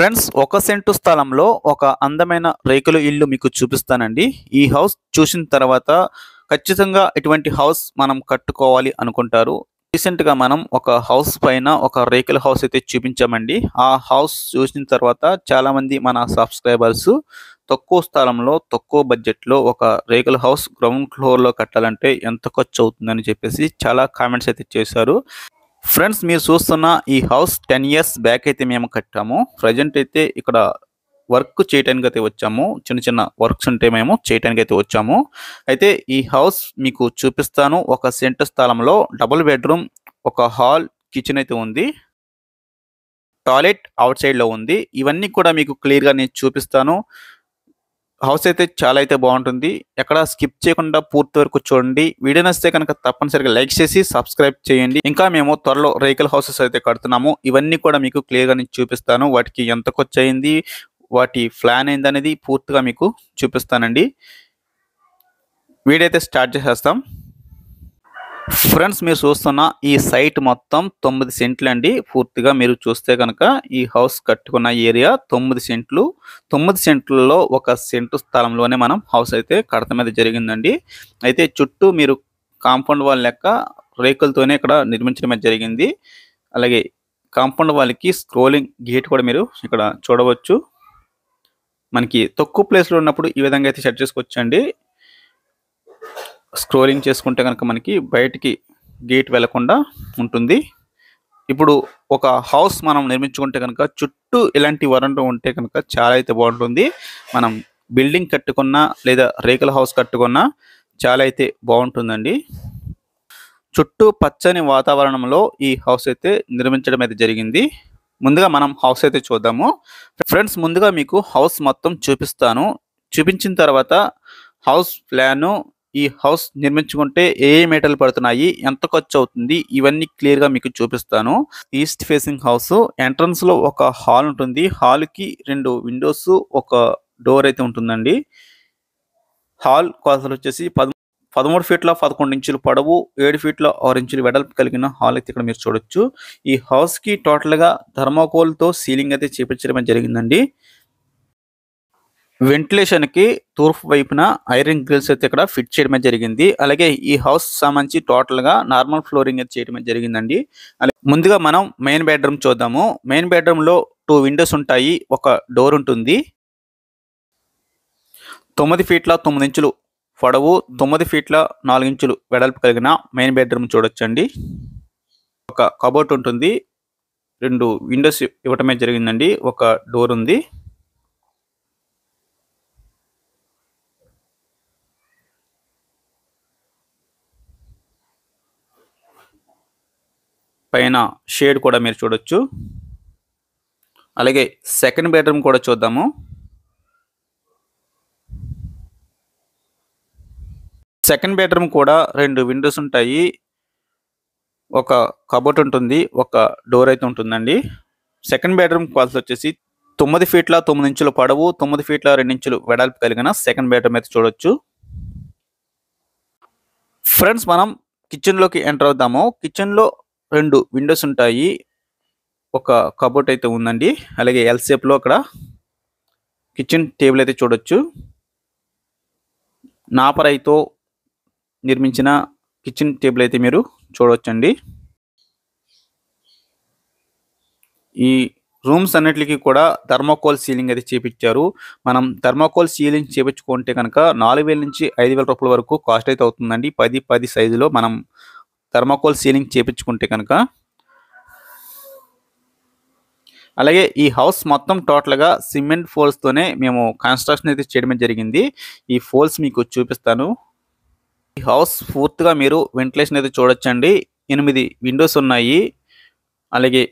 friends ఒక scent స్థలంలో ఒక అందమైన రేకుల ఇల్లు మీకు చూపిస్తానండి ఈ హౌస్ చూసిన తర్వాత ఖచ్చితంగా ఇటువంటి హౌస్ మనం కట్టుకోవాలి అనుకుంటారు రీసెంట్గా మనం ఒక హౌస్ పైన ఒక రేకుల హౌస్ అయితే చూపించామండి ఆ హౌస్ చూసిన తర్వాత చాలామంది మన సబ్స్క్రైబర్స్ తక్కువ స్థలంలో తక్కువ బడ్జెట్లో ఒక రేకుల హౌస్ గ్రౌండ్ ఫ్లోర్లో కట్టాలంటే ఎంత ఖర్చు అవుతుందని చెప్పేసి చాలా కామెంట్స్ అయితే చేశారు ఫ్రెండ్స్ మీరు చూస్తున్న ఈ హౌస్ టెన్ ఇయర్స్ బ్యాక్ అయితే మేము కట్టాము ప్రజెంట్ అయితే ఇక్కడ వర్క్ చేయడానికి అయితే వచ్చాము చిన్న చిన్న వర్క్స్ ఉంటే మేము చేయడానికి అయితే వచ్చాము అయితే ఈ హౌస్ మీకు చూపిస్తాను ఒక సెంట్ స్థలంలో డబుల్ బెడ్రూమ్ ఒక హాల్ కిచెన్ అయితే ఉంది టాయిలెట్ అవుట్ సైడ్లో ఉంది ఇవన్నీ కూడా మీకు క్లియర్గా నేను చూపిస్తాను హౌస్ అయితే చాలా అయితే బాగుంటుంది ఎక్కడ స్కిప్ చేయకుండా పూర్తి వరకు చూడండి వీడియో నస్తే కనుక తప్పనిసరిగా లైక్ చేసి సబ్స్క్రైబ్ చేయండి ఇంకా మేము త్వరలో రేకల్ హౌసెస్ అయితే కడుతున్నాము ఇవన్నీ కూడా మీకు క్లియర్గా నేను చూపిస్తాను వాటికి ఎంత ఖర్చు అయింది వాటి ప్లాన్ ఏందనేది పూర్తిగా మీకు చూపిస్తానండి వీడియో అయితే స్టార్ట్ చేసేస్తాం ఫ్రెండ్స్ మీరు చూస్తున్న ఈ సైట్ మొత్తం తొమ్మిది సెంట్లు అండి పూర్తిగా మీరు చూస్తే కనుక ఈ హౌస్ కట్టుకున్న ఏరియా తొమ్మిది సెంట్లు తొమ్మిది సెంట్లలో ఒక సెంటు స్థలంలోనే మనం హౌస్ అయితే కడత మీద జరిగిందండి అయితే చుట్టూ మీరు కాంపౌండ్ వాల్ లెక్క రేకులతోనే ఇక్కడ నిర్మించడం జరిగింది అలాగే కాంపౌండ్ వాళ్ళకి స్క్రోలింగ్ గేట్ కూడా మీరు ఇక్కడ చూడవచ్చు మనకి తక్కువ ప్లేస్లో ఉన్నప్పుడు ఈ విధంగా అయితే సెట్ చేసుకోవచ్చండి స్క్రోలింగ్ చేసుకుంటే కనుక మనకి బయటికి గేట్ వెళ్లకుండా ఉంటుంది ఇప్పుడు ఒక హౌస్ మనం నిర్మించుకుంటే కనుక చుట్టూ ఇలాంటి వరండా ఉంటే కనుక చాలా అయితే బాగుంటుంది మనం బిల్డింగ్ కట్టుకున్నా లేదా రేకుల హౌస్ కట్టుకున్నా చాలా అయితే బాగుంటుందండి చుట్టూ పచ్చని వాతావరణంలో ఈ హౌస్ అయితే నిర్మించడం అయితే జరిగింది ముందుగా మనం హౌస్ అయితే చూద్దాము ఫ్రెండ్స్ ముందుగా మీకు హౌస్ మొత్తం చూపిస్తాను చూపించిన తర్వాత హౌస్ ప్లాను ఈ హౌస్ నిర్మించుకుంటే ఏ ఏ మెటల్ పడుతున్నాయి ఎంత ఖర్చు అవుతుంది ఇవన్నీ క్లియర్గా మీకు చూపిస్తాను ఈస్ట్ ఫేసింగ్ హౌస్ ఎంట్రన్స్లో ఒక హాల్ ఉంటుంది హాల్కి రెండు విండోస్ ఒక డోర్ అయితే ఉంటుందండి హాల్ కోసలు వచ్చేసి పదమూ పదమూడు ఫీట్ల పదకొండు ఇంచులు పొడవు ఏడు ఫీట్ల ఆరు ఇంచులు వెడల్పు కలిగిన హాల్ అయితే ఇక్కడ మీరు చూడొచ్చు ఈ హౌస్కి టోటల్గా ధర్మాకోల్తో సీలింగ్ అయితే చేపించడం జరిగిందండి వెంటిలేషన్కి తూర్పు వైపున ఐరన్ గ్రిల్స్ అయితే ఇక్కడ ఫిట్ చేయడమే జరిగింది అలాగే ఈ హౌస్ సంబంధించి టోటల్గా నార్మల్ ఫ్లోరింగ్ అయితే చేయడమే జరిగిందండి ముందుగా మనం మెయిన్ బెడ్రూమ్ చూద్దాము మెయిన్ బెడ్రూమ్లో టూ విండోస్ ఉంటాయి ఒక డోర్ ఉంటుంది తొమ్మిది ఫీట్ల తొమ్మిది ఇంచులు పొడవు తొమ్మిది ఫీట్ల నాలుగు ఇంచులు వెడల్పు కలిగిన మెయిన్ బెడ్రూమ్ చూడొచ్చండి ఒక కబోర్ట్ ఉంటుంది రెండు విండోస్ ఇవ్వటమే జరిగిందండి ఒక డోర్ ఉంది పైన షేడ్ కూడా మీరు చూడొచ్చు అలాగే సెకండ్ బెడ్రూమ్ కూడా చూద్దాము సెకండ్ బెడ్రూమ్ కూడా రెండు విండోస్ ఉంటాయి ఒక కబోర్డ్ ఉంటుంది ఒక డోర్ అయితే ఉంటుందండి సెకండ్ బెడ్రూమ్ కాల్స్ వచ్చేసి తొమ్మిది ఫీట్ల తొమ్మిది ఇంచులు పడవు తొమ్మిది ఫీట్ల రెండు ఇంచులు వెడల్పు కలిగిన సెకండ్ బెడ్రూమ్ అయితే చూడొచ్చు ఫ్రెండ్స్ మనం కిచెన్లోకి ఎంటర్ అవుతాము కిచెన్లో రెండు విండోస్ ఉంటాయి ఒక కబోర్డ్ అయితే ఉందండి అలాగే ఎల్ షేప్లో అక్కడ కిచెన్ టేబుల్ అయితే చూడొచ్చు నాపరైతో నిర్మించిన కిచెన్ టేబుల్ అయితే మీరు చూడవచ్చండి ఈ రూమ్స్ అన్నిటికీ కూడా థర్మోకోల్ సీలింగ్ అయితే చేపించారు మనం థర్మోకోల్ సీలింగ్ చేపించుకుంటే కనుక నాలుగు వేల నుంచి ఐదు వేల రూపాయల వరకు కాస్ట్ అయితే అవుతుందండి పది పది సైజులో మనం థర్మాకోల్ సీలింగ్ చేపించుకుంటే కనుక అలాగే ఈ హౌస్ మొత్తం టోటల్గా సిమెంట్ ఫోల్స్తోనే మేము కన్స్ట్రక్షన్ అయితే చేయడం జరిగింది ఈ ఫోల్స్ మీకు చూపిస్తాను ఈ హౌస్ పూర్తిగా మీరు వెంటిలేషన్ అయితే చూడొచ్చండి ఎనిమిది విండోస్ ఉన్నాయి అలాగే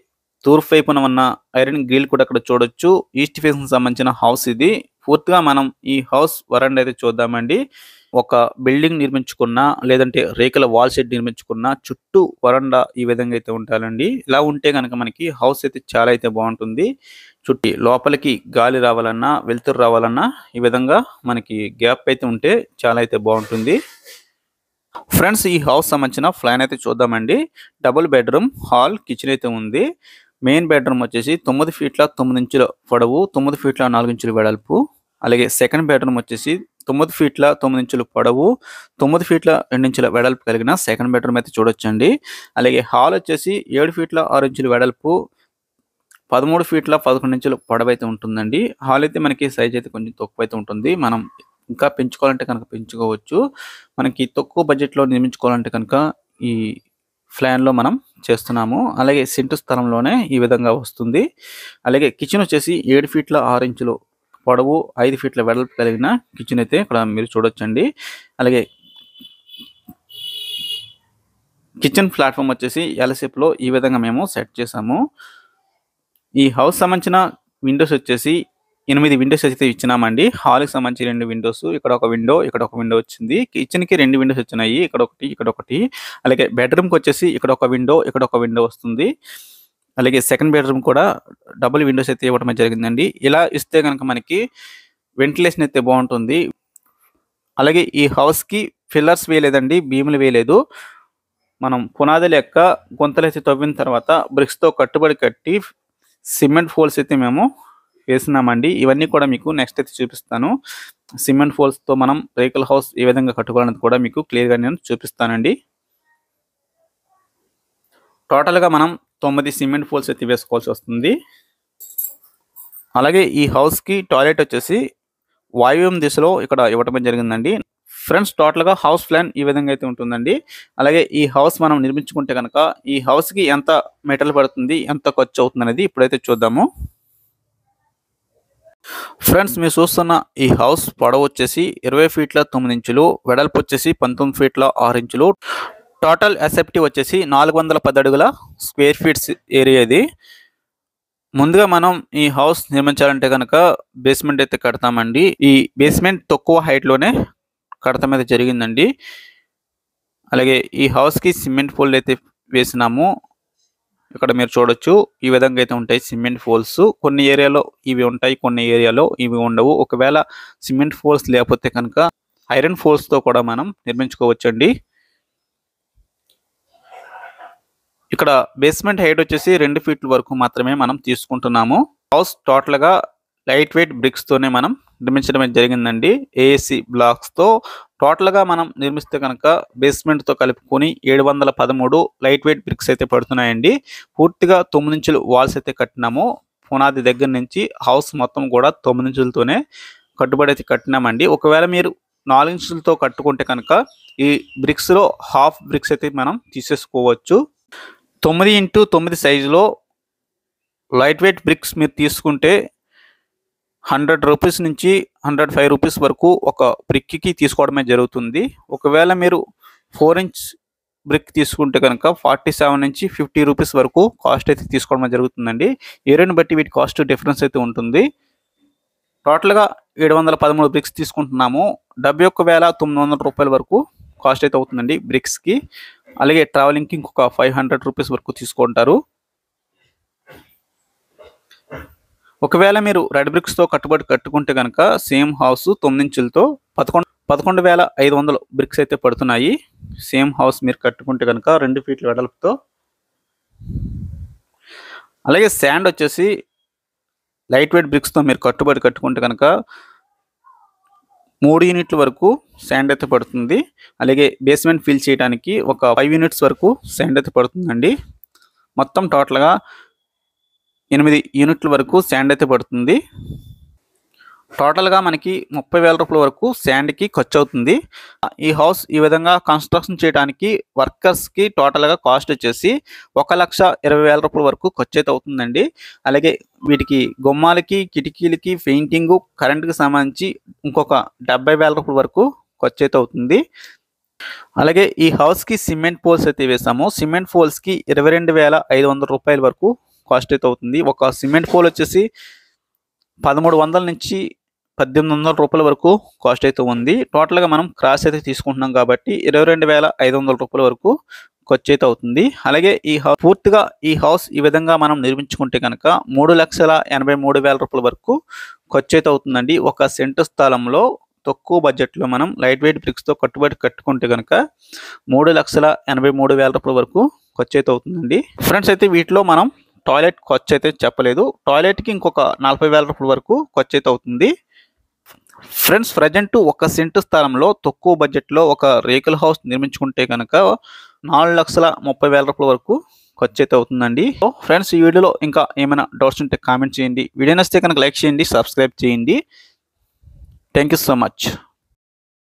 తూర్పు వైపున ఉన్న ఐరన్ గ్రిల్ కూడా అక్కడ చూడొచ్చు ఈస్ట్ ఫేస్కి సంబంధించిన హౌస్ ఇది పూర్తిగా మనం ఈ హౌస్ వరండా అయితే చూద్దామండి ఒక బిల్డింగ్ నిర్మించుకున్న లేదంటే రేకుల వాల్ షెడ్ నిర్మించుకున్న చుట్టూ వరండా ఈ విధంగా అయితే ఉండాలండి ఇలా ఉంటే కనుక మనకి హౌస్ అయితే చాలా అయితే బాగుంటుంది చుట్టి లోపలికి గాలి రావాలన్నా వెలుతురు రావాలన్నా ఈ విధంగా మనకి గ్యాప్ అయితే ఉంటే చాలా అయితే బాగుంటుంది ఫ్రెండ్స్ ఈ హౌస్ సంబంధించిన ఫ్లాన్ అయితే చూద్దామండి డబుల్ బెడ్రూమ్ హాల్ కిచెన్ అయితే ఉంది మెయిన్ బెడ్రూమ్ వచ్చేసి తొమ్మిది ఫీట్ల తొమ్మిది ఇంచుల పొడవు తొమ్మిది ఫీట్ల నాలుగు ఇంచుల వెడల్పు అలాగే సెకండ్ బెడ్రూమ్ వచ్చేసి తొమ్మిది ఫీట్ల తొమ్మిది ఇంచులు పొడవు తొమ్మిది ఫీట్ల ఇంచుల వెడల్పు కలిగిన సెకండ్ బెడ్రూమ్ అయితే చూడొచ్చండి అలాగే హాల్ వచ్చేసి ఏడు ఫీట్ల ఆరు ఇంచుల వెడల్పు పదమూడు ఫీట్ల పదకొండు ఇంచులు పొడవు అయితే ఉంటుందండి హాల్ అయితే మనకి సైజ్ అయితే కొంచెం తక్కువ అయితే ఉంటుంది మనం ఇంకా పెంచుకోవాలంటే కనుక పెంచుకోవచ్చు మనకి తక్కువ బడ్జెట్లో నిర్మించుకోవాలంటే కనుక ఈ ఫ్లాన్లో మనం చేస్తున్నాము అలాగే సెంటు స్థలంలోనే ఈ విధంగా వస్తుంది అలాగే కిచెన్ వచ్చేసి ఏడు ఫీట్ల ఆరు ఇంచులు పొడవు ఐదు ఫీట్ల వెడల్పు కలిగిన కిచెన్ అయితే ఇక్కడ మీరు చూడొచ్చండి అలాగే కిచెన్ ప్లాట్ఫామ్ వచ్చేసి ఎల్సేపులో ఈ విధంగా మేము సెట్ చేసాము ఈ హౌస్ సంబంధించిన విండోస్ వచ్చేసి ఎనిమిది విండోస్ అయితే ఇచ్చినామండి హాల్కి సంబంధించి రెండు విండోస్ ఇక్కడ ఒక విండో ఇక్కడ ఒక విండో వచ్చింది కిచెన్కి రెండు విండోస్ వచ్చినాయి ఇక్కడ ఒకటి ఇక్కడ ఒకటి అలాగే బెడ్రూమ్కి వచ్చేసి ఇక్కడ ఒక విండో ఇక్కడ ఒక విండో వస్తుంది అలాగే సెకండ్ బెడ్రూమ్ కూడా డబుల్ విండోస్ అయితే ఇవ్వడం జరిగిందండి ఇలా ఇస్తే కనుక మనకి వెంటిలేషన్ అయితే బాగుంటుంది అలాగే ఈ హౌస్కి ఫిల్లర్స్ వేయలేదండి భీములు వేయలేదు మనం పునాదుల యొక్క గుంతలైతే తవ్విన తర్వాత బ్రిక్స్తో కట్టుబడి కట్టి సిమెంట్ ఫోల్స్ అయితే మేము వేసినామండి ఇవన్నీ కూడా మీకు నెక్స్ట్ అయితే చూపిస్తాను సిమెంట్ ఫోల్స్తో మనం రేకుల హౌస్ ఏ విధంగా కట్టుకోవాలనేది కూడా మీకు క్లియర్గా నేను చూపిస్తానండి టోటల్గా మనం తొమ్మిది సిమెంట్ పోల్స్ వేసుకోవాల్సి వస్తుంది అలాగే ఈ హౌస్కి టాయిలెట్ వచ్చేసి వాయువ్యం దిశలో ఇక్కడ ఇవ్వటం జరిగిందండి ఫ్రెండ్స్ టోటల్గా హౌస్ ప్లాన్ ఈ విధంగా అయితే ఉంటుందండి అలాగే ఈ హౌస్ మనం నిర్మించుకుంటే కనుక ఈ హౌస్కి ఎంత మెటల్ పడుతుంది ఎంత ఖర్చు అవుతుంది అనేది ఇప్పుడైతే చూద్దాము ఫ్రెండ్స్ మీరు చూస్తున్న ఈ హౌస్ పొడవు వచ్చేసి ఇరవై ఫీట్ల తొమ్మిది ఇంచులు వెడల్పు వచ్చేసి పంతొమ్మిది ఫీట్ల ఆరు ఇంచులు టోటల్ అసెప్టివ్ వచ్చేసి నాలుగు వందల పది అడుగుల స్క్వేర్ ఫీట్స్ ఏరియా ఇది ముందుగా మనం ఈ హౌస్ నిర్మించాలంటే కనుక బేస్మెంట్ అయితే కడతామండి ఈ బేస్మెంట్ తక్కువ హైట్లోనే కడతాం అయితే జరిగిందండి అలాగే ఈ హౌస్కి సిమెంట్ పోల్ అయితే వేసినాము ఇక్కడ మీరు చూడొచ్చు ఈ విధంగా అయితే ఉంటాయి సిమెంట్ ఫోల్స్ కొన్ని ఏరియాలో ఇవి ఉంటాయి కొన్ని ఏరియాలో ఇవి ఉండవు ఒకవేళ సిమెంట్ ఫోల్స్ లేకపోతే కనుక ఐరన్ ఫోల్స్తో కూడా మనం నిర్మించుకోవచ్చండి ఇక్కడ బేస్మెంట్ హైట్ వచ్చేసి రెండు ఫీట్ల వరకు మాత్రమే మనం తీసుకుంటున్నాము హౌస్ టోటల్గా లైట్ వెయిట్ బ్రిక్స్తోనే మనం నిర్మించడం జరిగిందండి ఏసీ బ్లాక్స్తో టోటల్గా మనం నిర్మిస్తే కనుక బేస్మెంట్తో కలుపుకొని ఏడు వందల పదమూడు లైట్ వెయిట్ బ్రిక్స్ అయితే పడుతున్నాయండి పూర్తిగా తొమ్మిది ఇంచులు వాల్స్ అయితే కట్టినాము పునాది దగ్గర నుంచి హౌస్ మొత్తం కూడా తొమ్మిది ఇంచులతోనే కట్టుబడి అయితే కట్టినామండి ఒకవేళ మీరు నాలుగు ఇంచులతో కట్టుకుంటే కనుక ఈ బ్రిక్స్లో హాఫ్ బ్రిక్స్ అయితే మనం తీసేసుకోవచ్చు తొమ్మిది ఇంటూ తొమ్మిది సైజులో లైట్ వెయిట్ బ్రిక్స్ మీరు తీసుకుంటే హండ్రెడ్ రూపీస్ నుంచి హండ్రెడ్ ఫైవ్ రూపీస్ వరకు ఒక బ్రిక్కి తీసుకోవడమే జరుగుతుంది ఒకవేళ మీరు ఫోర్ ఇంచ్ బ్రిక్ తీసుకుంటే కనుక ఫార్టీ సెవెన్ నుంచి ఫిఫ్టీ రూపీస్ వరకు కాస్ట్ అయితే తీసుకోవడం జరుగుతుందండి ఏరియాని బట్టి వీటి కాస్ట్ డిఫరెన్స్ అయితే ఉంటుంది టోటల్గా ఏడు వందల పదమూడు బ్రిక్స్ తీసుకుంటున్నాము డెబ్బై ఒక్క వేల తొమ్మిది వందల రూపాయల వరకు కాస్ట్ అయితే అవుతుందండి బ్రిక్స్కి అలాగే ట్రావెలింగ్కి ఇంకొక ఫైవ్ హండ్రెడ్ రూపీస్ వరకు తీసుకుంటారు ఒకవేళ మీరు రెడ్ బ్రిక్స్తో కట్టుబడి కట్టుకుంటే కనుక సేమ్ హౌస్ తొమ్మిదించులతో పదకొండు పదకొండు వేల ఐదు వందల బ్రిక్స్ అయితే పడుతున్నాయి సేమ్ హౌస్ మీరు కట్టుకుంటే కనుక రెండు ఫీట్ల వెడల్పుతో అలాగే శాండ్ వచ్చేసి లైట్ వెయిట్ బ్రిక్స్తో మీరు కట్టుబడి కట్టుకుంటే కనుక మూడు యూనిట్ల వరకు శాండ్ అయితే పడుతుంది అలాగే బేస్మెంట్ ఫిల్ చేయడానికి ఒక ఫైవ్ యూనిట్స్ వరకు శాండ్ అయితే పడుతుందండి మొత్తం టోటల్గా ఎనిమిది యూనిట్ల వరకు శాండ్ అయితే పడుతుంది టోటల్గా మనకి ముప్పై వేల రూపాయల వరకు శాండ్కి ఖర్చు అవుతుంది ఈ హౌస్ ఈ విధంగా కన్స్ట్రక్షన్ చేయడానికి వర్కర్స్కి టోటల్గా కాస్ట్ వచ్చేసి ఒక లక్ష ఇరవై వేల రూపాయల వరకు ఖర్చు అయితే అవుతుందండి అలాగే వీటికి గుమ్మాలకి కిటికీలకి పెయింటింగు కరెంటుకి సంబంధించి ఇంకొక డెబ్బై వేల రూపాయల వరకు ఖర్చు అయితే అవుతుంది అలాగే ఈ హౌస్కి సిమెంట్ పోల్స్ అయితే వేసాము సిమెంట్ పోల్స్కి ఇరవై రెండు వేల ఐదు వందల రూపాయల వరకు కాస్ట్ అయితే అవుతుంది ఒక సిమెంట్ పోల్ వచ్చేసి పదమూడు వందల నుంచి పద్దెనిమిది వందల రూపాయల వరకు కాస్ట్ అయితే ఉంది టోటల్గా మనం క్రాస్ అయితే తీసుకుంటున్నాం కాబట్టి ఇరవై రెండు వేల ఐదు వందల రూపాయల వరకు ఖర్చు అయితే అవుతుంది అలాగే ఈ హౌస్ పూర్తిగా ఈ హౌస్ ఈ విధంగా మనం నిర్మించుకుంటే కనుక మూడు లక్షల ఎనభై మూడు వేల రూపాయల వరకు ఖర్చు అయితే అవుతుందండి ఒక సెంటు స్థలంలో తక్కువ బడ్జెట్లో మనం లైట్ వెయిట్ బ్రిక్స్తో కట్టుబడి కట్టుకుంటే కనుక మూడు లక్షల ఎనభై మూడు వేల రూపాయల వరకు ఖర్చు అయితే అవుతుందండి ఫ్రెండ్స్ అయితే వీటిలో మనం టాయిలెట్ ఖర్చు అయితే చెప్పలేదు టాయిలెట్కి ఇంకొక నలభై వేల రూపాయల వరకు ఖర్చు అయితే అవుతుంది ఫ్రెండ్స్ ప్రజెంట్ ఒక సెంటు స్థలంలో తక్కువ బడ్జెట్లో ఒక రేకుల హౌస్ నిర్మించుకుంటే కనుక నాలుగు లక్షల ముప్పై వేల రూపాయల వరకు ఖర్చు అయితే అవుతుందండి సో ఫ్రెండ్స్ ఈ వీడియోలో ఇంకా ఏమైనా డౌట్స్ ఉంటే కామెంట్ చేయండి వీడియో నచ్చితే కనుక లైక్ చేయండి సబ్స్క్రైబ్ చేయండి థ్యాంక్ యూ సో మచ్